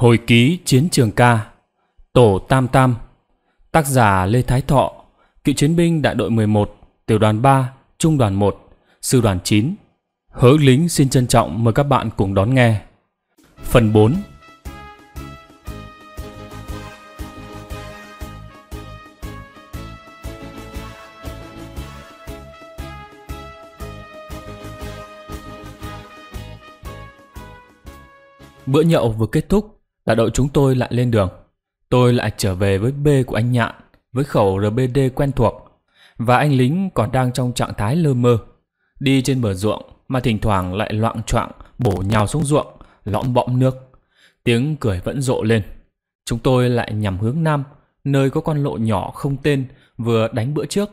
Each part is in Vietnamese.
Hồi ký Chiến trường ca Tổ Tam Tam Tác giả Lê Thái Thọ Cựu chiến binh đại đội 11 Tiểu đoàn 3 Trung đoàn 1 Sư đoàn 9 hỡi lính xin trân trọng mời các bạn cùng đón nghe Phần 4 Bữa nhậu vừa kết thúc là đội chúng tôi lại lên đường. Tôi lại trở về với B của anh Nhạn, với khẩu RBD quen thuộc. Và anh lính còn đang trong trạng thái lơ mơ, đi trên bờ ruộng mà thỉnh thoảng lại loạn choạng bổ nhào xuống ruộng, lõm bõm nước. Tiếng cười vẫn rộ lên. Chúng tôi lại nhằm hướng nam, nơi có con lộ nhỏ không tên vừa đánh bữa trước.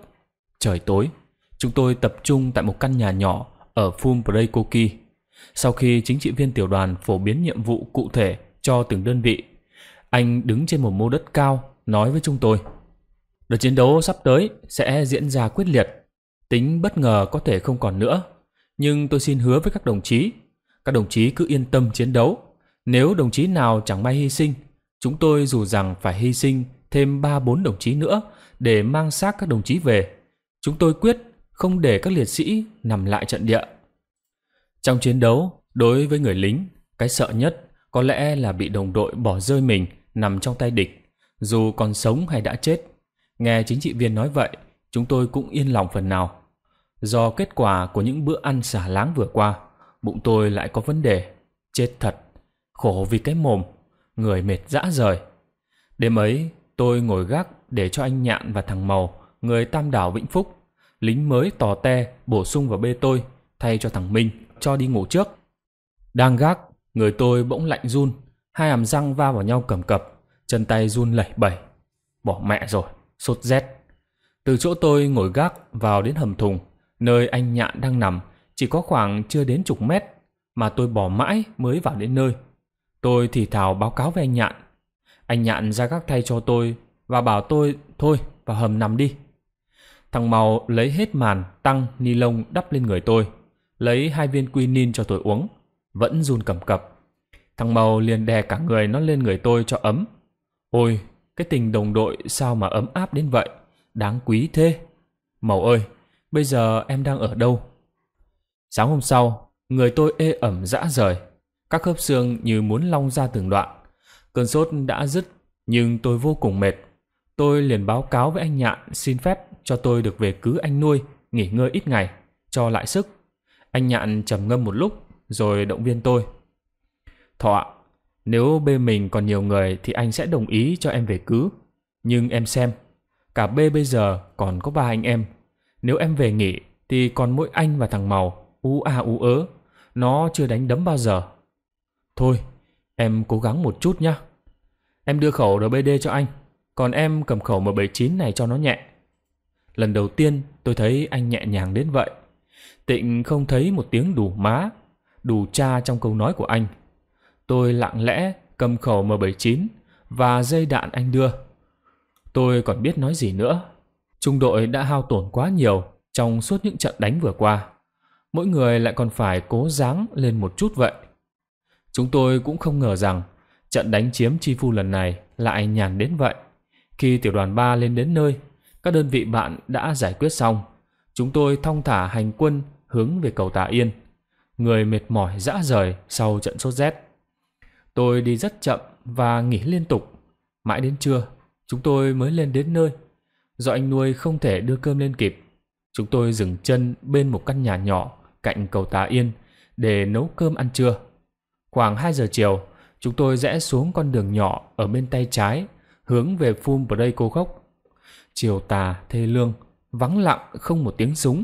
Trời tối, chúng tôi tập trung tại một căn nhà nhỏ ở Phum Fumbreikoki. Sau khi chính trị viên tiểu đoàn phổ biến nhiệm vụ cụ thể cho từng đơn vị. Anh đứng trên một mô đất cao, nói với chúng tôi. Đợt chiến đấu sắp tới sẽ diễn ra quyết liệt. Tính bất ngờ có thể không còn nữa. Nhưng tôi xin hứa với các đồng chí. Các đồng chí cứ yên tâm chiến đấu. Nếu đồng chí nào chẳng may hy sinh, chúng tôi dù rằng phải hy sinh thêm 3-4 đồng chí nữa để mang xác các đồng chí về. Chúng tôi quyết không để các liệt sĩ nằm lại trận địa. Trong chiến đấu, đối với người lính, cái sợ nhất có lẽ là bị đồng đội bỏ rơi mình nằm trong tay địch, dù còn sống hay đã chết. Nghe chính trị viên nói vậy, chúng tôi cũng yên lòng phần nào. Do kết quả của những bữa ăn xả láng vừa qua, bụng tôi lại có vấn đề. Chết thật, khổ vì cái mồm, người mệt dã rời. Đêm ấy, tôi ngồi gác để cho anh Nhạn và thằng Màu, người tam đảo Vĩnh Phúc, lính mới tò te bổ sung vào bê tôi, thay cho thằng Minh, cho đi ngủ trước. Đang gác, Người tôi bỗng lạnh run, hai hàm răng va vào nhau cầm cập, chân tay run lẩy bẩy. Bỏ mẹ rồi, sốt rét. Từ chỗ tôi ngồi gác vào đến hầm thùng, nơi anh nhạn đang nằm, chỉ có khoảng chưa đến chục mét, mà tôi bỏ mãi mới vào đến nơi. Tôi thì thào báo cáo với anh nhạn. Anh nhạn ra gác thay cho tôi và bảo tôi thôi vào hầm nằm đi. Thằng Màu lấy hết màn tăng ni lông đắp lên người tôi, lấy hai viên quy quinin cho tôi uống vẫn run cầm cập. Thằng Màu liền đè cả người nó lên người tôi cho ấm. Ôi, cái tình đồng đội sao mà ấm áp đến vậy? Đáng quý thế. Màu ơi, bây giờ em đang ở đâu? Sáng hôm sau, người tôi ê ẩm dã rời. Các khớp xương như muốn long ra từng đoạn. Cơn sốt đã dứt, nhưng tôi vô cùng mệt. Tôi liền báo cáo với anh Nhạn xin phép cho tôi được về cứ anh nuôi, nghỉ ngơi ít ngày, cho lại sức. Anh Nhạn trầm ngâm một lúc rồi động viên tôi. Thọ nếu bê mình còn nhiều người thì anh sẽ đồng ý cho em về cứ. Nhưng em xem, cả bê bây giờ còn có ba anh em. Nếu em về nghỉ thì còn mỗi anh và thằng Màu, ú a ú ớ. Nó chưa đánh đấm bao giờ. Thôi, em cố gắng một chút nhá. Em đưa khẩu RBD cho anh, còn em cầm khẩu M79 này cho nó nhẹ. Lần đầu tiên tôi thấy anh nhẹ nhàng đến vậy. Tịnh không thấy một tiếng đủ má đủ tra trong câu nói của anh. Tôi lặng lẽ cầm khẩu M79 và dây đạn anh đưa. Tôi còn biết nói gì nữa. Trung đội đã hao tổn quá nhiều trong suốt những trận đánh vừa qua. Mỗi người lại còn phải cố gắng lên một chút vậy. Chúng tôi cũng không ngờ rằng trận đánh chiếm Chi Phu lần này lại nhàn đến vậy. Khi tiểu đoàn 3 lên đến nơi, các đơn vị bạn đã giải quyết xong. Chúng tôi thong thả hành quân hướng về cầu Tà Yên người mệt mỏi dã rời sau trận sốt rét. Tôi đi rất chậm và nghỉ liên tục. Mãi đến trưa, chúng tôi mới lên đến nơi. Do anh nuôi không thể đưa cơm lên kịp, chúng tôi dừng chân bên một căn nhà nhỏ cạnh cầu Tà Yên để nấu cơm ăn trưa. Khoảng 2 giờ chiều, chúng tôi rẽ xuống con đường nhỏ ở bên tay trái, hướng về phun đây cô khóc. Chiều tà thê lương, vắng lặng không một tiếng súng.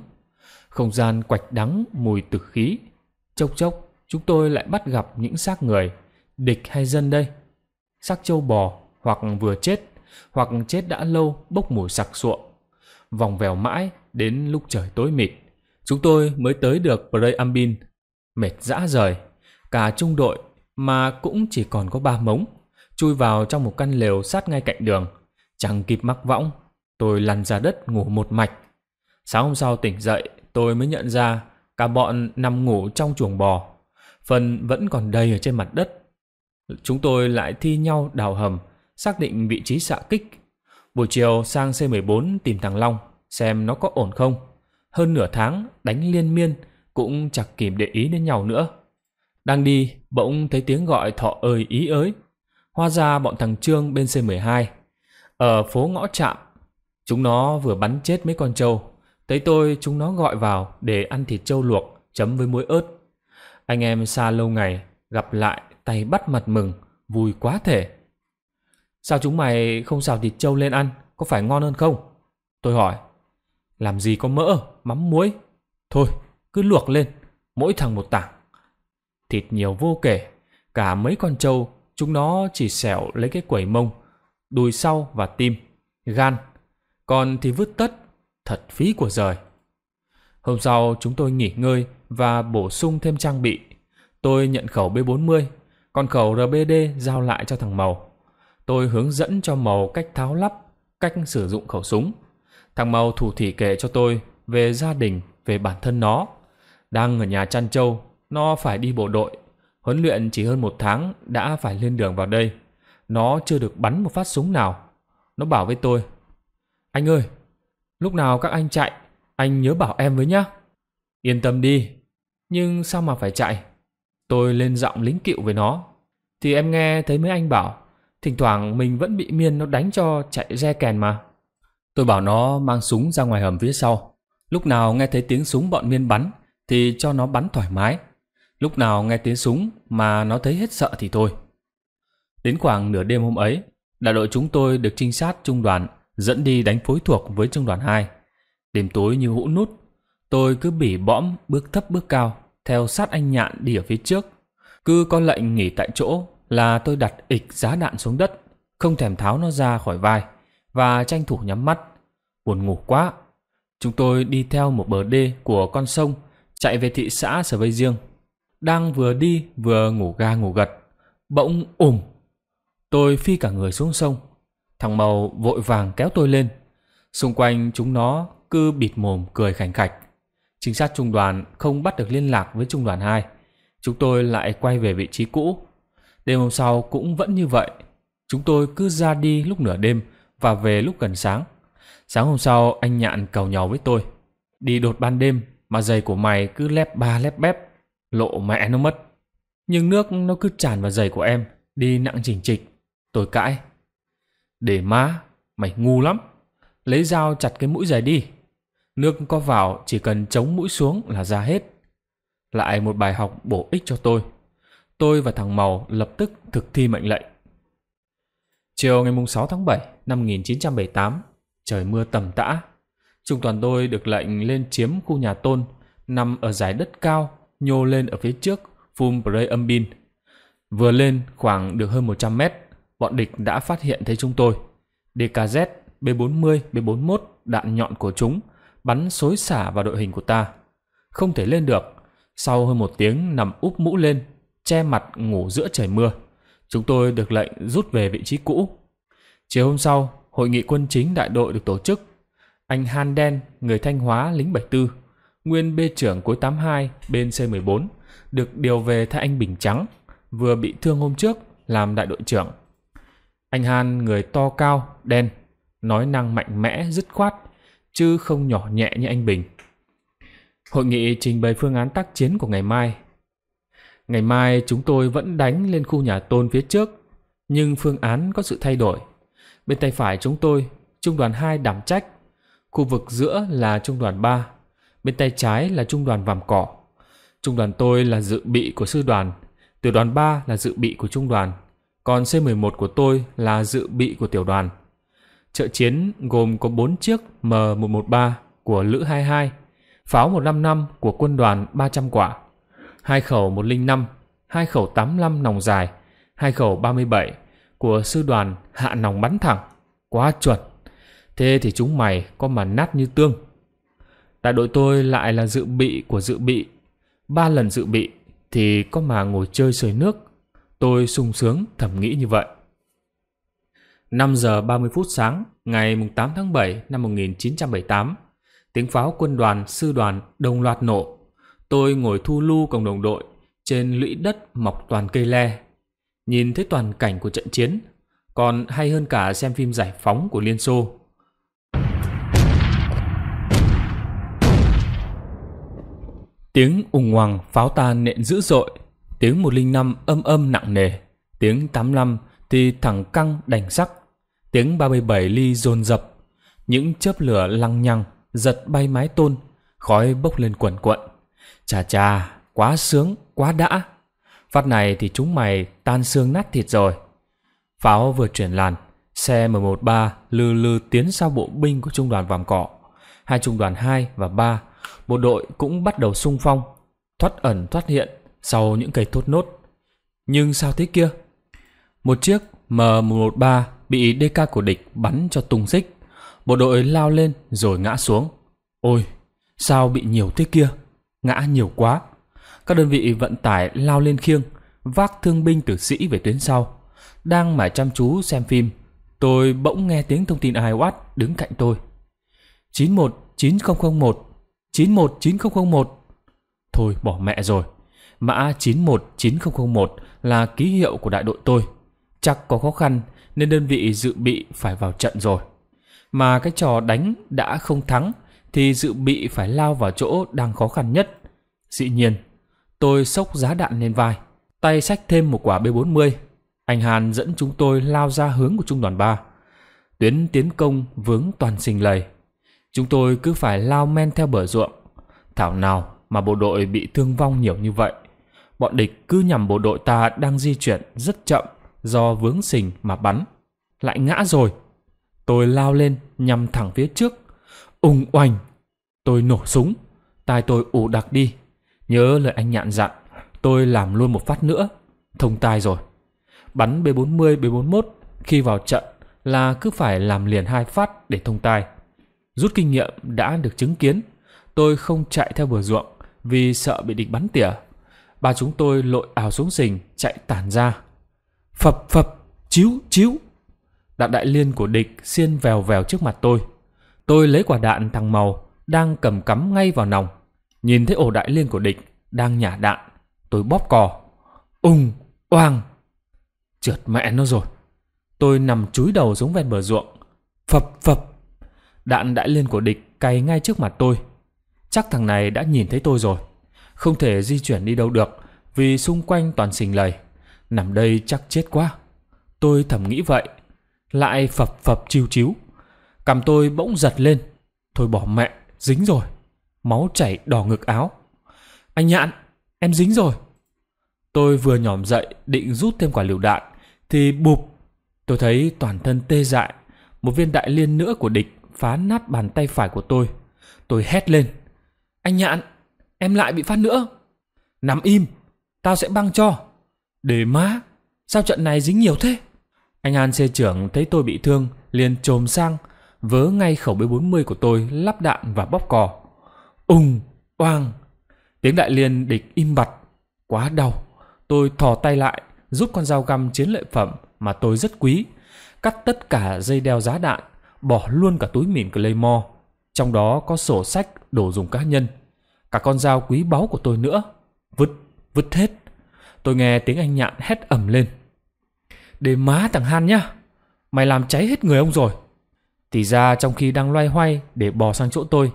Không gian quạch đắng mùi tử khí Chốc chốc, chúng tôi lại bắt gặp những xác người, địch hay dân đây. Xác châu bò hoặc vừa chết, hoặc chết đã lâu bốc mùi sặc sụa. Vòng vèo mãi đến lúc trời tối mịt, chúng tôi mới tới được Prey Ambin. Mệt dã rời, cả trung đội mà cũng chỉ còn có ba mống, chui vào trong một căn lều sát ngay cạnh đường. Chẳng kịp mắc võng, tôi lăn ra đất ngủ một mạch. Sáng hôm sau tỉnh dậy, tôi mới nhận ra Cả bọn nằm ngủ trong chuồng bò. Phần vẫn còn đầy ở trên mặt đất. Chúng tôi lại thi nhau đào hầm, xác định vị trí xạ kích. Buổi chiều sang C14 tìm thằng Long, xem nó có ổn không. Hơn nửa tháng, đánh liên miên, cũng chẳng kìm để ý đến nhau nữa. Đang đi, bỗng thấy tiếng gọi thọ ơi ý ới. Hoa ra bọn thằng Trương bên C12. Ở phố ngõ trạm, chúng nó vừa bắn chết mấy con trâu Thấy tôi chúng nó gọi vào để ăn thịt trâu luộc chấm với muối ớt. Anh em xa lâu ngày, gặp lại tay bắt mặt mừng, vui quá thể. Sao chúng mày không xào thịt trâu lên ăn, có phải ngon hơn không? Tôi hỏi. Làm gì có mỡ, mắm muối. Thôi, cứ luộc lên, mỗi thằng một tảng. Thịt nhiều vô kể, cả mấy con trâu, chúng nó chỉ xẻo lấy cái quẩy mông, đùi sau và tim, gan. Còn thì vứt tất Thật phí của giời. Hôm sau chúng tôi nghỉ ngơi và bổ sung thêm trang bị. Tôi nhận khẩu B40, còn khẩu RBD giao lại cho thằng Màu. Tôi hướng dẫn cho Màu cách tháo lắp, cách sử dụng khẩu súng. Thằng Màu thủ thỉ kể cho tôi về gia đình, về bản thân nó. Đang ở nhà chăn trâu, nó phải đi bộ đội. Huấn luyện chỉ hơn một tháng đã phải lên đường vào đây. Nó chưa được bắn một phát súng nào. Nó bảo với tôi, anh ơi, Lúc nào các anh chạy, anh nhớ bảo em với nhá. Yên tâm đi. Nhưng sao mà phải chạy? Tôi lên giọng lính cựu với nó. Thì em nghe thấy mấy anh bảo, thỉnh thoảng mình vẫn bị miên nó đánh cho chạy re kèn mà. Tôi bảo nó mang súng ra ngoài hầm phía sau. Lúc nào nghe thấy tiếng súng bọn miên bắn thì cho nó bắn thoải mái. Lúc nào nghe tiếng súng mà nó thấy hết sợ thì thôi. Đến khoảng nửa đêm hôm ấy, đại đội chúng tôi được trinh sát trung đoàn dẫn đi đánh phối thuộc với trung đoàn 2. Đêm tối như hũ nút, tôi cứ bỉ bõm bước thấp bước cao, theo sát anh nhạn đi ở phía trước. Cứ có lệnh nghỉ tại chỗ là tôi đặt ịch giá đạn xuống đất, không thèm tháo nó ra khỏi vai và tranh thủ nhắm mắt. Buồn ngủ quá. Chúng tôi đi theo một bờ đê của con sông chạy về thị xã Sở Vây Riêng. Đang vừa đi vừa ngủ ga ngủ gật. Bỗng ùm. Tôi phi cả người xuống sông Thằng Màu vội vàng kéo tôi lên. Xung quanh chúng nó cứ bịt mồm cười khảnh khạch. Trinh sát trung đoàn không bắt được liên lạc với trung đoàn 2. Chúng tôi lại quay về vị trí cũ. Đêm hôm sau cũng vẫn như vậy. Chúng tôi cứ ra đi lúc nửa đêm và về lúc gần sáng. Sáng hôm sau anh Nhạn cầu nhau với tôi. Đi đột ban đêm mà giày của mày cứ lép ba lép bép. Lộ mẹ nó mất. Nhưng nước nó cứ tràn vào giày của em. Đi nặng chỉnh trịch. Tôi cãi. Để má, mày ngu lắm. Lấy dao chặt cái mũi dài đi. Nước có vào chỉ cần chống mũi xuống là ra hết. Lại một bài học bổ ích cho tôi. Tôi và thằng Màu lập tức thực thi mệnh lệnh. Chiều ngày 6 tháng 7 năm 1978, trời mưa tầm tã. Trung toàn tôi được lệnh lên chiếm khu nhà tôn, nằm ở giải đất cao, nhô lên ở phía trước, phum Prey âm bin. Vừa lên khoảng được hơn 100 mét, bọn địch đã phát hiện thấy chúng tôi. DKZ, B40, B41 đạn nhọn của chúng bắn xối xả vào đội hình của ta. Không thể lên được. Sau hơn một tiếng nằm úp mũ lên, che mặt ngủ giữa trời mưa, chúng tôi được lệnh rút về vị trí cũ. Chiều hôm sau, hội nghị quân chính đại đội được tổ chức. Anh Han Đen, người Thanh Hóa lính 74, nguyên B trưởng cuối 82 bên C14, được điều về thay anh Bình Trắng, vừa bị thương hôm trước làm đại đội trưởng. Anh Han người to cao, đen, nói năng mạnh mẽ, dứt khoát, chứ không nhỏ nhẹ như anh Bình. Hội nghị trình bày phương án tác chiến của ngày mai. Ngày mai chúng tôi vẫn đánh lên khu nhà tôn phía trước, nhưng phương án có sự thay đổi. Bên tay phải chúng tôi, trung đoàn 2 đảm trách, khu vực giữa là trung đoàn 3, bên tay trái là trung đoàn vàm cỏ. Trung đoàn tôi là dự bị của sư đoàn, tiểu đoàn 3 là dự bị của trung đoàn. Còn C-11 của tôi là dự bị của tiểu đoàn. Trợ chiến gồm có 4 chiếc M113 của Lữ 22, pháo 155 của quân đoàn 300 quả, hai khẩu 105, hai khẩu 85 nòng dài, hai khẩu 37 của sư đoàn hạ nòng bắn thẳng. Quá chuẩn. Thế thì chúng mày có mà nát như tương. Đại đội tôi lại là dự bị của dự bị. Ba lần dự bị thì có mà ngồi chơi sưởi nước Tôi sung sướng thầm nghĩ như vậy. 5 giờ 30 phút sáng ngày 8 tháng 7 năm 1978, tiếng pháo quân đoàn sư đoàn đồng loạt nổ. Tôi ngồi thu lưu cùng đồng đội trên lũy đất mọc toàn cây le. Nhìn thấy toàn cảnh của trận chiến, còn hay hơn cả xem phim giải phóng của Liên Xô. Tiếng ủng hoàng pháo tan nện dữ dội tiếng 105 âm âm nặng nề, tiếng 85 thì thẳng căng đành sắc, tiếng 37 ly dồn dập, những chớp lửa lăng nhăng, giật bay mái tôn, khói bốc lên quẩn quận. Chà chà, quá sướng, quá đã. Phát này thì chúng mày tan xương nát thịt rồi. Pháo vừa chuyển làn, xe M13 lư lư tiến sau bộ binh của trung đoàn vàm cỏ. Hai trung đoàn 2 và 3, bộ đội cũng bắt đầu sung phong, thoát ẩn thoát hiện sau những cây thốt nốt. Nhưng sao thế kia? Một chiếc M113 bị DK của địch bắn cho tung xích. Bộ đội lao lên rồi ngã xuống. Ôi, sao bị nhiều thế kia? Ngã nhiều quá. Các đơn vị vận tải lao lên khiêng, vác thương binh tử sĩ về tuyến sau. Đang mải chăm chú xem phim, tôi bỗng nghe tiếng thông tin ai đứng cạnh tôi. 919001 919001 Thôi bỏ mẹ rồi, Mã 919001 là ký hiệu của đại đội tôi. Chắc có khó khăn nên đơn vị dự bị phải vào trận rồi. Mà cái trò đánh đã không thắng thì dự bị phải lao vào chỗ đang khó khăn nhất. Dĩ nhiên, tôi sốc giá đạn lên vai, tay xách thêm một quả B40. Anh Hàn dẫn chúng tôi lao ra hướng của trung đoàn 3. Tuyến tiến công vướng toàn sinh lầy. Chúng tôi cứ phải lao men theo bờ ruộng. Thảo nào mà bộ đội bị thương vong nhiều như vậy bọn địch cứ nhằm bộ đội ta đang di chuyển rất chậm do vướng sình mà bắn. Lại ngã rồi. Tôi lao lên nhằm thẳng phía trước. ung oành. Tôi nổ súng. Tai tôi ủ đặc đi. Nhớ lời anh nhạn dặn. Tôi làm luôn một phát nữa. Thông tai rồi. Bắn B40, B41 khi vào trận là cứ phải làm liền hai phát để thông tai. Rút kinh nghiệm đã được chứng kiến. Tôi không chạy theo bờ ruộng vì sợ bị địch bắn tỉa ba chúng tôi lội ảo xuống sình chạy tản ra. Phập phập, chiếu chiếu. Đạn đại liên của địch xiên vèo vèo trước mặt tôi. Tôi lấy quả đạn thằng màu đang cầm cắm ngay vào nòng. Nhìn thấy ổ đại liên của địch đang nhả đạn, tôi bóp cò. Ung, oang. Trượt mẹ nó rồi. Tôi nằm chúi đầu xuống ven bờ ruộng. Phập phập. Đạn đại liên của địch cày ngay trước mặt tôi. Chắc thằng này đã nhìn thấy tôi rồi không thể di chuyển đi đâu được vì xung quanh toàn sình lầy. Nằm đây chắc chết quá. Tôi thầm nghĩ vậy, lại phập phập chiêu chiếu. Cầm tôi bỗng giật lên. Thôi bỏ mẹ, dính rồi. Máu chảy đỏ ngực áo. Anh Nhạn, em dính rồi. Tôi vừa nhòm dậy định rút thêm quả lựu đạn thì bụp, tôi thấy toàn thân tê dại, một viên đại liên nữa của địch phá nát bàn tay phải của tôi. Tôi hét lên, "Anh Nhạn, em lại bị phát nữa. Nằm im, tao sẽ băng cho. Để má, sao trận này dính nhiều thế? Anh An xe trưởng thấy tôi bị thương, liền trồm sang, vớ ngay khẩu B40 của tôi lắp đạn và bóp cò. Ùng, oang, tiếng đại liên địch im bặt, quá đau. Tôi thò tay lại, giúp con dao găm chiến lợi phẩm mà tôi rất quý, cắt tất cả dây đeo giá đạn, bỏ luôn cả túi mìn Claymore, trong đó có sổ sách đồ dùng cá nhân cả con dao quý báu của tôi nữa. Vứt, vứt hết. Tôi nghe tiếng anh nhạn hét ẩm lên. Để má thằng Han nhá, mày làm cháy hết người ông rồi. Thì ra trong khi đang loay hoay để bò sang chỗ tôi,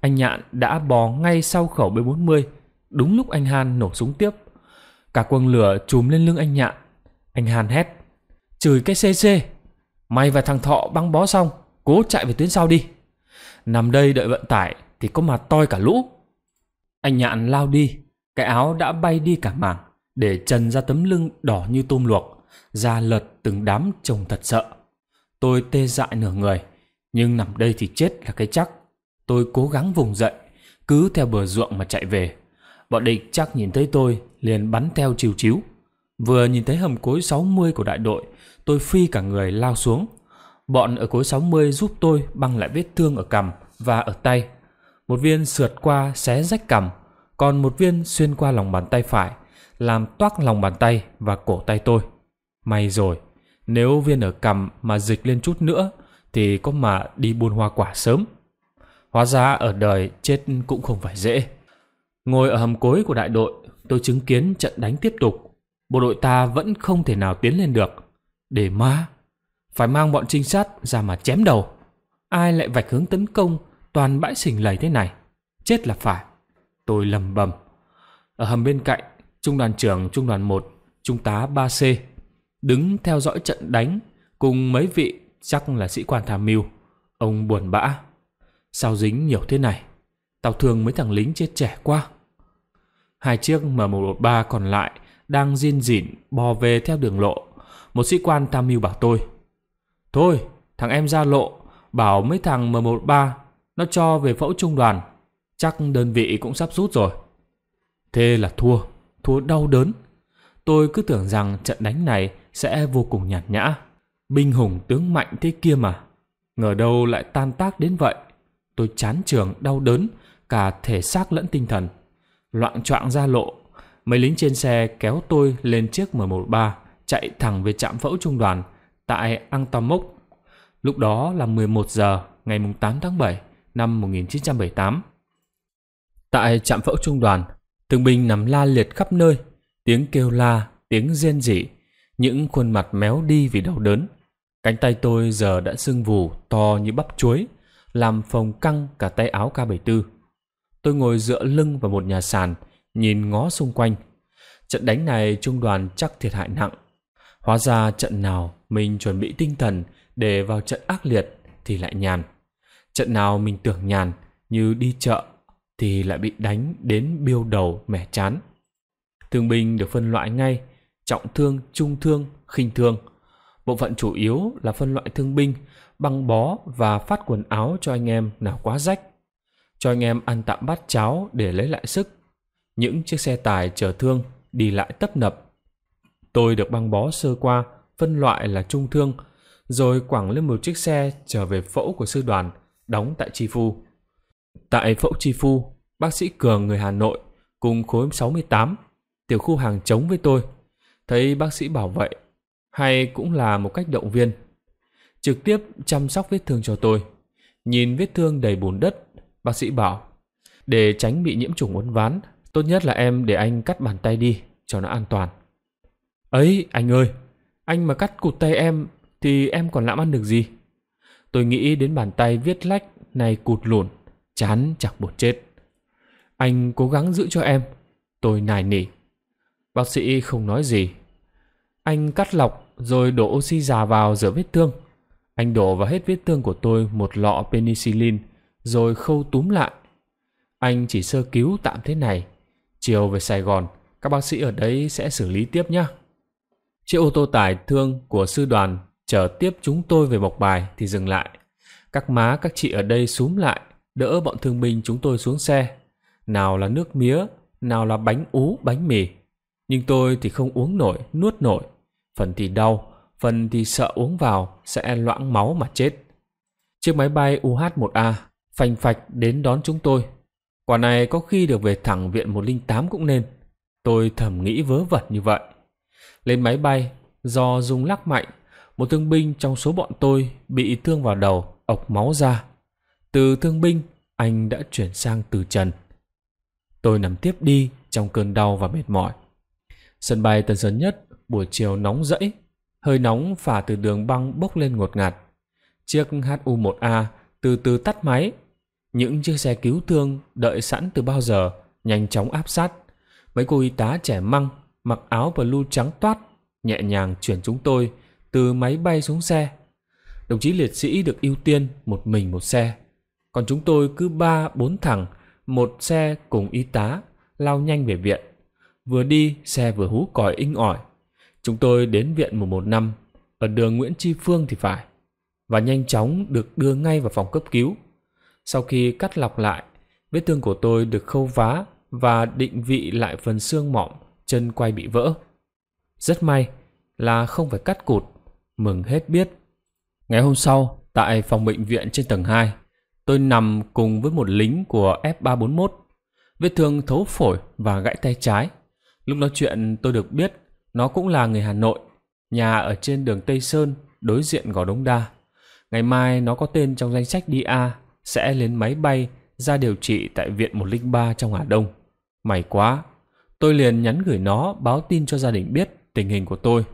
anh nhạn đã bò ngay sau khẩu B40, đúng lúc anh Han nổ súng tiếp. Cả quần lửa trùm lên lưng anh nhạn. Anh Han hét. Chửi cái CC. Mày và thằng Thọ băng bó xong, cố chạy về tuyến sau đi. Nằm đây đợi vận tải thì có mà toi cả lũ. Anh nhạn lao đi, cái áo đã bay đi cả mảng, để trần ra tấm lưng đỏ như tôm luộc, ra lật từng đám trông thật sợ. Tôi tê dại nửa người, nhưng nằm đây thì chết là cái chắc. Tôi cố gắng vùng dậy, cứ theo bờ ruộng mà chạy về. Bọn địch chắc nhìn thấy tôi, liền bắn theo chiều chiếu. Vừa nhìn thấy hầm cối 60 của đại đội, tôi phi cả người lao xuống. Bọn ở cối 60 giúp tôi băng lại vết thương ở cằm và ở tay. Một viên sượt qua xé rách cằm, còn một viên xuyên qua lòng bàn tay phải, làm toác lòng bàn tay và cổ tay tôi. May rồi, nếu viên ở cằm mà dịch lên chút nữa thì có mà đi buôn hoa quả sớm. Hóa ra ở đời chết cũng không phải dễ. Ngồi ở hầm cối của đại đội, tôi chứng kiến trận đánh tiếp tục. Bộ đội ta vẫn không thể nào tiến lên được. Để ma, phải mang bọn trinh sát ra mà chém đầu. Ai lại vạch hướng tấn công toàn bãi sình lầy thế này, chết là phải. Tôi lầm bầm. Ở hầm bên cạnh, trung đoàn trưởng trung đoàn 1, trung tá 3C, đứng theo dõi trận đánh cùng mấy vị chắc là sĩ quan tham mưu. Ông buồn bã. Sao dính nhiều thế này? Tao thương mấy thằng lính chết trẻ quá. Hai chiếc m một ba còn lại đang diên dỉn bò về theo đường lộ. Một sĩ quan tham mưu bảo tôi. Thôi, thằng em ra lộ, bảo mấy thằng m một ba nó cho về phẫu trung đoàn, chắc đơn vị cũng sắp rút rồi. Thế là thua, thua đau đớn. Tôi cứ tưởng rằng trận đánh này sẽ vô cùng nhạt nhã. Binh hùng tướng mạnh thế kia mà. Ngờ đâu lại tan tác đến vậy. Tôi chán trường đau đớn, cả thể xác lẫn tinh thần. Loạn choạng ra lộ, mấy lính trên xe kéo tôi lên chiếc M13 chạy thẳng về trạm phẫu trung đoàn tại Ang Tam Mốc. Lúc đó là 11 giờ ngày 8 tháng 7 năm 1978. Tại trạm phẫu trung đoàn, từng binh nằm la liệt khắp nơi, tiếng kêu la, tiếng rên rỉ, những khuôn mặt méo đi vì đau đớn. Cánh tay tôi giờ đã sưng vù, to như bắp chuối, làm phồng căng cả tay áo K74. Tôi ngồi dựa lưng vào một nhà sàn, nhìn ngó xung quanh. Trận đánh này trung đoàn chắc thiệt hại nặng. Hóa ra trận nào mình chuẩn bị tinh thần để vào trận ác liệt thì lại nhàn. Trận nào mình tưởng nhàn như đi chợ thì lại bị đánh đến biêu đầu mẻ chán. Thương binh được phân loại ngay, trọng thương, trung thương, khinh thương. Bộ phận chủ yếu là phân loại thương binh, băng bó và phát quần áo cho anh em nào quá rách. Cho anh em ăn tạm bát cháo để lấy lại sức. Những chiếc xe tải chở thương đi lại tấp nập. Tôi được băng bó sơ qua, phân loại là trung thương, rồi quẳng lên một chiếc xe trở về phẫu của sư đoàn đóng tại Chi Phu. Tại phẫu Chi Phu, bác sĩ Cường người Hà Nội cùng khối 68, tiểu khu hàng chống với tôi. Thấy bác sĩ bảo vậy, hay cũng là một cách động viên. Trực tiếp chăm sóc vết thương cho tôi. Nhìn vết thương đầy bùn đất, bác sĩ bảo, để tránh bị nhiễm trùng uốn ván, tốt nhất là em để anh cắt bàn tay đi, cho nó an toàn. Ấy, anh ơi, anh mà cắt cụt tay em thì em còn làm ăn được gì? Tôi nghĩ đến bàn tay viết lách này cụt lùn, chán chẳng buồn chết. Anh cố gắng giữ cho em. Tôi nài nỉ. Bác sĩ không nói gì. Anh cắt lọc rồi đổ oxy già vào rửa vết thương. Anh đổ vào hết vết thương của tôi một lọ penicillin rồi khâu túm lại. Anh chỉ sơ cứu tạm thế này. Chiều về Sài Gòn, các bác sĩ ở đấy sẽ xử lý tiếp nhé. Chiếc ô tô tải thương của sư đoàn chờ tiếp chúng tôi về Mộc Bài thì dừng lại. Các má các chị ở đây súm lại, đỡ bọn thương binh chúng tôi xuống xe. Nào là nước mía, nào là bánh ú, bánh mì. Nhưng tôi thì không uống nổi, nuốt nổi. Phần thì đau, phần thì sợ uống vào sẽ loãng máu mà chết. Chiếc máy bay UH-1A phành phạch đến đón chúng tôi. Quả này có khi được về thẳng viện 108 cũng nên. Tôi thầm nghĩ vớ vẩn như vậy. Lên máy bay, do rung lắc mạnh một thương binh trong số bọn tôi bị thương vào đầu, ọc máu ra. Từ thương binh, anh đã chuyển sang từ trần. Tôi nằm tiếp đi trong cơn đau và mệt mỏi. Sân bay Tân Sơn Nhất buổi chiều nóng rẫy, hơi nóng phả từ đường băng bốc lên ngột ngạt. Chiếc HU-1A từ từ tắt máy. Những chiếc xe cứu thương đợi sẵn từ bao giờ nhanh chóng áp sát. Mấy cô y tá trẻ măng mặc áo blue trắng toát nhẹ nhàng chuyển chúng tôi từ máy bay xuống xe. Đồng chí liệt sĩ được ưu tiên một mình một xe. Còn chúng tôi cứ ba bốn thẳng một xe cùng y tá, lao nhanh về viện. Vừa đi, xe vừa hú còi inh ỏi. Chúng tôi đến viện một một năm ở đường Nguyễn Tri Phương thì phải, và nhanh chóng được đưa ngay vào phòng cấp cứu. Sau khi cắt lọc lại, vết thương của tôi được khâu vá và định vị lại phần xương mỏng, chân quay bị vỡ. Rất may là không phải cắt cụt mừng hết biết. Ngày hôm sau, tại phòng bệnh viện trên tầng 2, tôi nằm cùng với một lính của F341. Vết thương thấu phổi và gãy tay trái. Lúc nói chuyện tôi được biết nó cũng là người Hà Nội, nhà ở trên đường Tây Sơn, đối diện Gò Đống Đa. Ngày mai nó có tên trong danh sách DA, sẽ lên máy bay ra điều trị tại viện 103 trong Hà Đông. May quá, tôi liền nhắn gửi nó báo tin cho gia đình biết tình hình của tôi.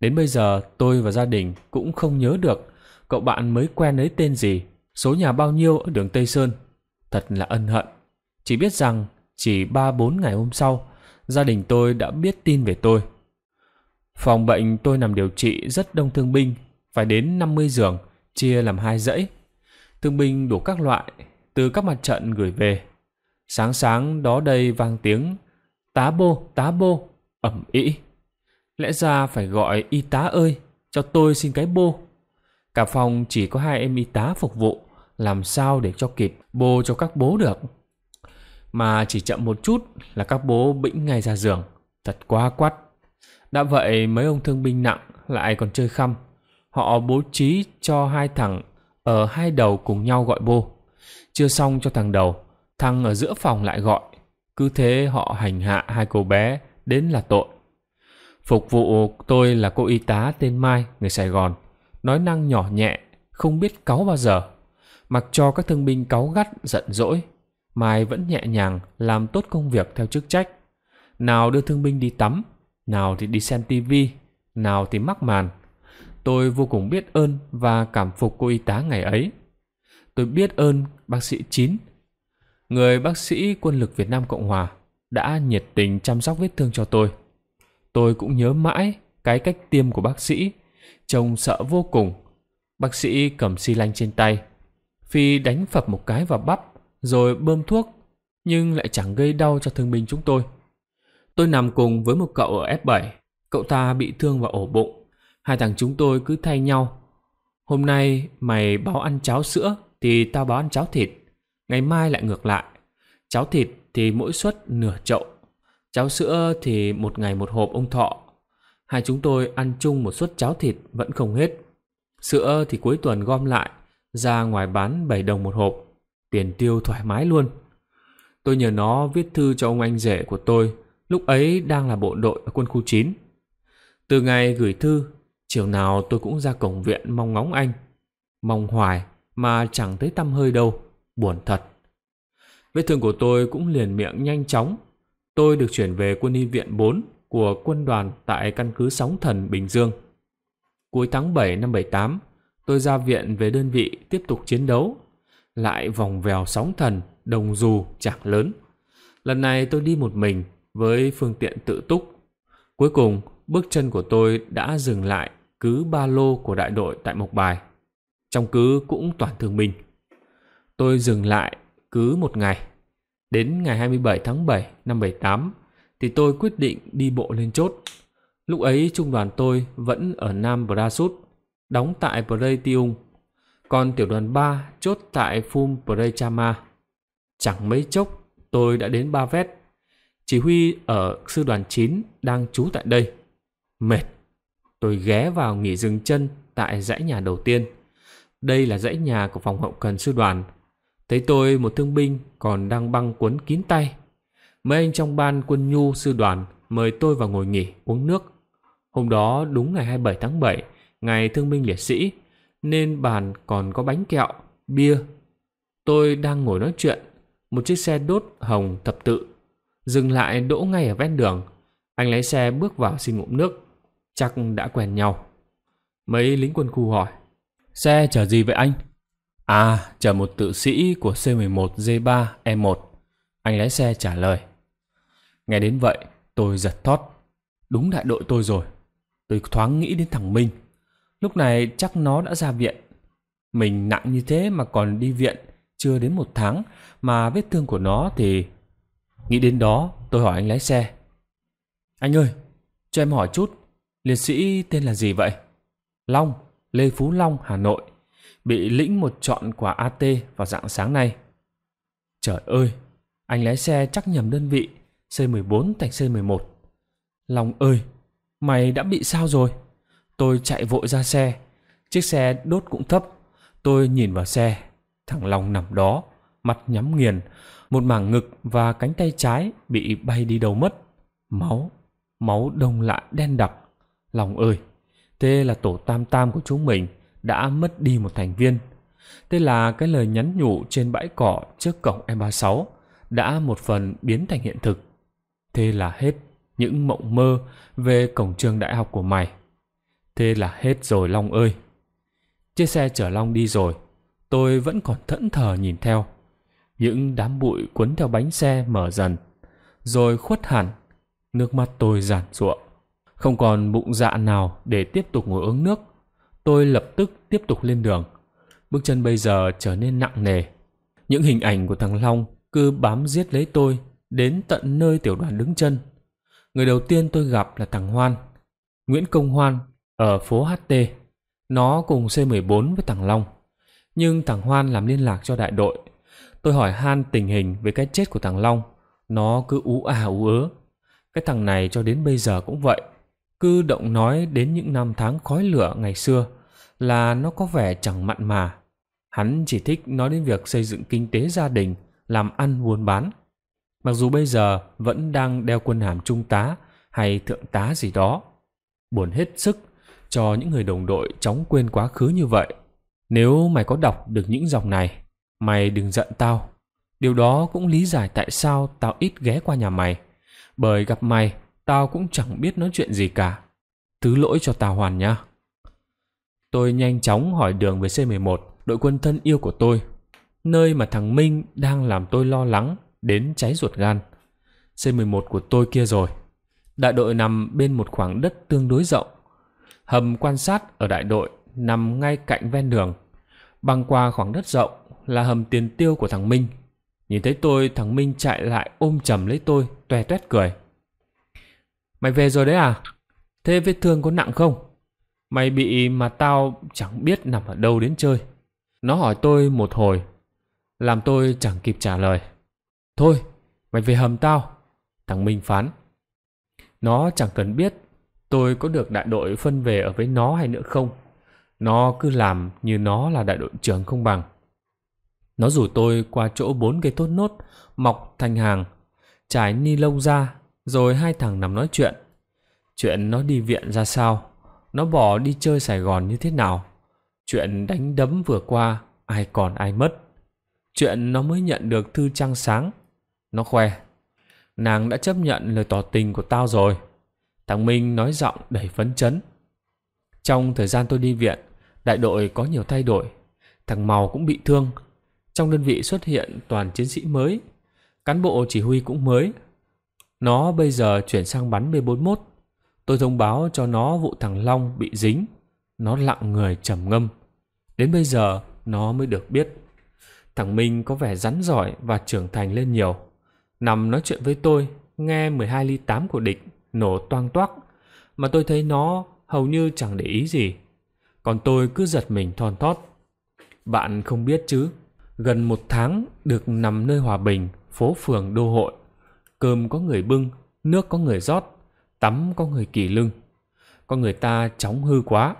Đến bây giờ tôi và gia đình cũng không nhớ được cậu bạn mới quen ấy tên gì, số nhà bao nhiêu ở đường Tây Sơn. Thật là ân hận. Chỉ biết rằng chỉ 3-4 ngày hôm sau, gia đình tôi đã biết tin về tôi. Phòng bệnh tôi nằm điều trị rất đông thương binh, phải đến 50 giường, chia làm hai dãy. Thương binh đủ các loại, từ các mặt trận gửi về. Sáng sáng đó đây vang tiếng tá bô, tá bô, ẩm ý. Lẽ ra phải gọi y tá ơi, cho tôi xin cái bô. Cả phòng chỉ có hai em y tá phục vụ, làm sao để cho kịp bô cho các bố được. Mà chỉ chậm một chút là các bố bĩnh ngay ra giường, thật quá quắt. Đã vậy mấy ông thương binh nặng lại còn chơi khăm. Họ bố trí cho hai thằng ở hai đầu cùng nhau gọi bô. Chưa xong cho thằng đầu, thằng ở giữa phòng lại gọi. Cứ thế họ hành hạ hai cô bé đến là tội. Phục vụ tôi là cô y tá tên Mai, người Sài Gòn. Nói năng nhỏ nhẹ, không biết cáu bao giờ. Mặc cho các thương binh cáu gắt, giận dỗi. Mai vẫn nhẹ nhàng làm tốt công việc theo chức trách. Nào đưa thương binh đi tắm, nào thì đi xem tivi, nào thì mắc màn. Tôi vô cùng biết ơn và cảm phục cô y tá ngày ấy. Tôi biết ơn bác sĩ Chín, người bác sĩ quân lực Việt Nam Cộng Hòa đã nhiệt tình chăm sóc vết thương cho tôi tôi cũng nhớ mãi cái cách tiêm của bác sĩ. Trông sợ vô cùng. Bác sĩ cầm xi lanh trên tay. Phi đánh phập một cái vào bắp, rồi bơm thuốc, nhưng lại chẳng gây đau cho thương binh chúng tôi. Tôi nằm cùng với một cậu ở F7. Cậu ta bị thương vào ổ bụng. Hai thằng chúng tôi cứ thay nhau. Hôm nay mày báo ăn cháo sữa thì tao báo ăn cháo thịt. Ngày mai lại ngược lại. Cháo thịt thì mỗi suất nửa chậu Cháo sữa thì một ngày một hộp ông Thọ. Hai chúng tôi ăn chung một suất cháo thịt vẫn không hết. Sữa thì cuối tuần gom lại, ra ngoài bán 7 đồng một hộp. Tiền tiêu thoải mái luôn. Tôi nhờ nó viết thư cho ông anh rể của tôi, lúc ấy đang là bộ đội ở quân khu 9. Từ ngày gửi thư, chiều nào tôi cũng ra cổng viện mong ngóng anh. Mong hoài mà chẳng thấy tâm hơi đâu, buồn thật. Vết thương của tôi cũng liền miệng nhanh chóng tôi được chuyển về quân y viện 4 của quân đoàn tại căn cứ Sóng Thần, Bình Dương. Cuối tháng 7 năm 78, tôi ra viện về đơn vị tiếp tục chiến đấu, lại vòng vèo Sóng Thần, Đồng Dù, chẳng Lớn. Lần này tôi đi một mình với phương tiện tự túc. Cuối cùng, bước chân của tôi đã dừng lại cứ ba lô của đại đội tại Mộc Bài. Trong cứ cũng toàn thương binh. Tôi dừng lại cứ một ngày Đến ngày 27 tháng 7 năm 78 thì tôi quyết định đi bộ lên chốt. Lúc ấy trung đoàn tôi vẫn ở Nam Brasut, đóng tại Pretium. Còn tiểu đoàn 3 chốt tại Phum Prechama. Chẳng mấy chốc tôi đã đến Ba Vét. Chỉ huy ở sư đoàn 9 đang trú tại đây. Mệt. Tôi ghé vào nghỉ dừng chân tại dãy nhà đầu tiên. Đây là dãy nhà của phòng hậu cần sư đoàn – Thấy tôi một thương binh còn đang băng quấn kín tay. Mấy anh trong ban quân nhu sư đoàn mời tôi vào ngồi nghỉ uống nước. Hôm đó đúng ngày 27 tháng 7, ngày thương binh liệt sĩ, nên bàn còn có bánh kẹo, bia. Tôi đang ngồi nói chuyện, một chiếc xe đốt hồng thập tự. Dừng lại đỗ ngay ở ven đường. Anh lái xe bước vào xin ngụm nước. Chắc đã quen nhau. Mấy lính quân khu hỏi. Xe chở gì vậy anh? À, chờ một tự sĩ của C11J3E1. Anh lái xe trả lời. Nghe đến vậy, tôi giật thót. Đúng đại đội tôi rồi. Tôi thoáng nghĩ đến thằng Minh. Lúc này chắc nó đã ra viện. Mình nặng như thế mà còn đi viện chưa đến một tháng mà vết thương của nó thì... Nghĩ đến đó, tôi hỏi anh lái xe. Anh ơi, cho em hỏi chút, liệt sĩ tên là gì vậy? Long, Lê Phú Long, Hà Nội bị lĩnh một trọn quả AT vào dạng sáng nay. Trời ơi, anh lái xe chắc nhầm đơn vị C14 thành C11. Long ơi, mày đã bị sao rồi? Tôi chạy vội ra xe, chiếc xe đốt cũng thấp. Tôi nhìn vào xe, thằng Long nằm đó, mặt nhắm nghiền, một mảng ngực và cánh tay trái bị bay đi đâu mất. Máu, máu đông lại đen đặc. Long ơi, thế là tổ tam tam của chúng mình đã mất đi một thành viên. Thế là cái lời nhắn nhủ trên bãi cỏ trước cổng M36 đã một phần biến thành hiện thực. Thế là hết những mộng mơ về cổng trường đại học của mày. Thế là hết rồi Long ơi. Chiếc xe chở Long đi rồi, tôi vẫn còn thẫn thờ nhìn theo. Những đám bụi cuốn theo bánh xe mở dần, rồi khuất hẳn, nước mắt tôi giản ruộng. Không còn bụng dạ nào để tiếp tục ngồi uống nước, tôi lập tức tiếp tục lên đường. Bước chân bây giờ trở nên nặng nề. Những hình ảnh của thằng Long cứ bám giết lấy tôi đến tận nơi tiểu đoàn đứng chân. Người đầu tiên tôi gặp là thằng Hoan, Nguyễn Công Hoan ở phố HT. Nó cùng C14 với thằng Long. Nhưng thằng Hoan làm liên lạc cho đại đội. Tôi hỏi Han tình hình về cái chết của thằng Long. Nó cứ ú à ú ớ. Cái thằng này cho đến bây giờ cũng vậy. Cứ động nói đến những năm tháng khói lửa ngày xưa là nó có vẻ chẳng mặn mà. Hắn chỉ thích nói đến việc xây dựng kinh tế gia đình, làm ăn buôn bán. Mặc dù bây giờ vẫn đang đeo quân hàm trung tá hay thượng tá gì đó. Buồn hết sức cho những người đồng đội chóng quên quá khứ như vậy. Nếu mày có đọc được những dòng này, mày đừng giận tao. Điều đó cũng lý giải tại sao tao ít ghé qua nhà mày. Bởi gặp mày, tao cũng chẳng biết nói chuyện gì cả. Thứ lỗi cho tao hoàn nhá. Tôi nhanh chóng hỏi đường về C11, đội quân thân yêu của tôi, nơi mà thằng Minh đang làm tôi lo lắng đến cháy ruột gan. C11 của tôi kia rồi. Đại đội nằm bên một khoảng đất tương đối rộng. Hầm quan sát ở đại đội nằm ngay cạnh ven đường. Băng qua khoảng đất rộng là hầm tiền tiêu của thằng Minh. Nhìn thấy tôi, thằng Minh chạy lại ôm chầm lấy tôi, toe toét cười. Mày về rồi đấy à? Thế vết thương có nặng không? Mày bị mà tao chẳng biết nằm ở đâu đến chơi. Nó hỏi tôi một hồi, làm tôi chẳng kịp trả lời. Thôi, mày về hầm tao, thằng Minh phán. Nó chẳng cần biết tôi có được đại đội phân về ở với nó hay nữa không. Nó cứ làm như nó là đại đội trưởng không bằng. Nó rủ tôi qua chỗ bốn cây tốt nốt mọc thành hàng, trải ni lông ra, rồi hai thằng nằm nói chuyện. Chuyện nó đi viện ra sao, nó bỏ đi chơi Sài Gòn như thế nào. Chuyện đánh đấm vừa qua, ai còn ai mất. Chuyện nó mới nhận được thư trăng sáng. Nó khoe, nàng đã chấp nhận lời tỏ tình của tao rồi. Thằng Minh nói giọng đầy phấn chấn. Trong thời gian tôi đi viện, đại đội có nhiều thay đổi. Thằng Màu cũng bị thương. Trong đơn vị xuất hiện toàn chiến sĩ mới. Cán bộ chỉ huy cũng mới. Nó bây giờ chuyển sang bắn B41. Tôi thông báo cho nó vụ thằng Long bị dính. Nó lặng người trầm ngâm. Đến bây giờ nó mới được biết. Thằng Minh có vẻ rắn giỏi và trưởng thành lên nhiều. Nằm nói chuyện với tôi, nghe 12 ly 8 của địch nổ toang toác mà tôi thấy nó hầu như chẳng để ý gì. Còn tôi cứ giật mình thon thót. Bạn không biết chứ, gần một tháng được nằm nơi hòa bình, phố phường đô hội. Cơm có người bưng, nước có người rót, tắm có người kỳ lưng. có người ta chóng hư quá.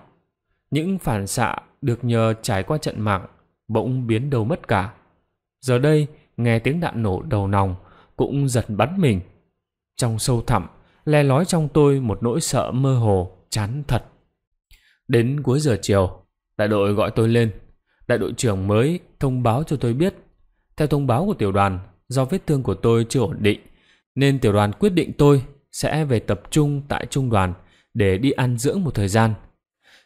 Những phản xạ được nhờ trải qua trận mạng bỗng biến đâu mất cả. Giờ đây, nghe tiếng đạn nổ đầu nòng cũng giật bắn mình. Trong sâu thẳm, le lói trong tôi một nỗi sợ mơ hồ, chán thật. Đến cuối giờ chiều, đại đội gọi tôi lên. Đại đội trưởng mới thông báo cho tôi biết. Theo thông báo của tiểu đoàn, do vết thương của tôi chưa ổn định, nên tiểu đoàn quyết định tôi sẽ về tập trung tại trung đoàn để đi ăn dưỡng một thời gian.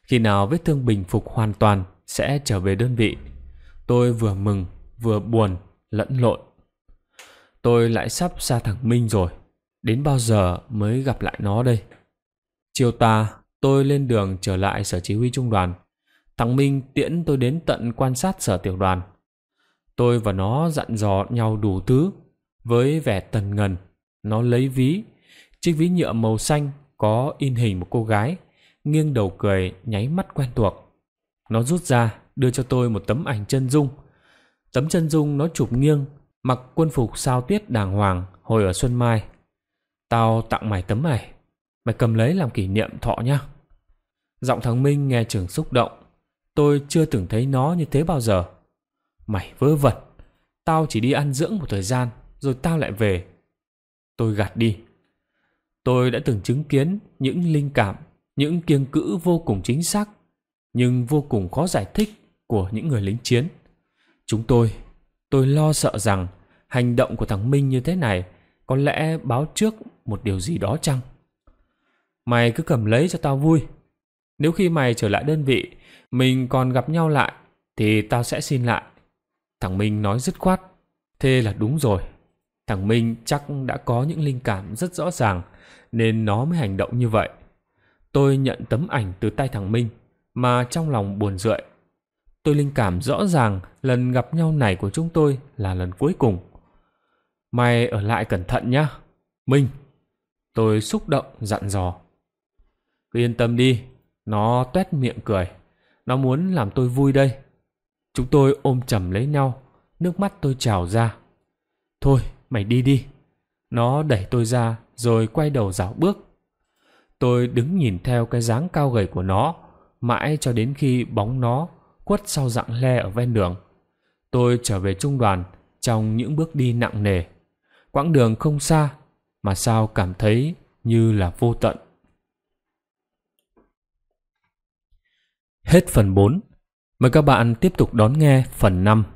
Khi nào vết thương bình phục hoàn toàn sẽ trở về đơn vị. Tôi vừa mừng, vừa buồn, lẫn lộn. Tôi lại sắp xa thằng Minh rồi. Đến bao giờ mới gặp lại nó đây? Chiều tà, tôi lên đường trở lại sở chỉ huy trung đoàn. Thằng Minh tiễn tôi đến tận quan sát sở tiểu đoàn. Tôi và nó dặn dò nhau đủ thứ. Với vẻ tần ngần, nó lấy ví Chiếc ví nhựa màu xanh có in hình một cô gái, nghiêng đầu cười, nháy mắt quen thuộc. Nó rút ra, đưa cho tôi một tấm ảnh chân dung. Tấm chân dung nó chụp nghiêng, mặc quân phục sao tuyết đàng hoàng hồi ở Xuân Mai. Tao tặng mày tấm này, mày cầm lấy làm kỷ niệm thọ nhá. Giọng thằng Minh nghe chừng xúc động, tôi chưa từng thấy nó như thế bao giờ. Mày vớ vẩn, tao chỉ đi ăn dưỡng một thời gian, rồi tao lại về. Tôi gạt đi, Tôi đã từng chứng kiến những linh cảm, những kiêng cữ vô cùng chính xác, nhưng vô cùng khó giải thích của những người lính chiến. Chúng tôi, tôi lo sợ rằng hành động của thằng Minh như thế này có lẽ báo trước một điều gì đó chăng? Mày cứ cầm lấy cho tao vui. Nếu khi mày trở lại đơn vị, mình còn gặp nhau lại, thì tao sẽ xin lại. Thằng Minh nói dứt khoát. Thế là đúng rồi. Thằng Minh chắc đã có những linh cảm rất rõ ràng nên nó mới hành động như vậy. Tôi nhận tấm ảnh từ tay thằng Minh mà trong lòng buồn rượi. Tôi linh cảm rõ ràng lần gặp nhau này của chúng tôi là lần cuối cùng. Mày ở lại cẩn thận nhá. Minh, tôi xúc động dặn dò. Cứ yên tâm đi, nó tuét miệng cười. Nó muốn làm tôi vui đây. Chúng tôi ôm chầm lấy nhau, nước mắt tôi trào ra. Thôi, mày đi đi. Nó đẩy tôi ra rồi quay đầu dạo bước. Tôi đứng nhìn theo cái dáng cao gầy của nó, mãi cho đến khi bóng nó quất sau dạng le ở ven đường. Tôi trở về trung đoàn trong những bước đi nặng nề. Quãng đường không xa, mà sao cảm thấy như là vô tận. Hết phần 4. Mời các bạn tiếp tục đón nghe phần 5.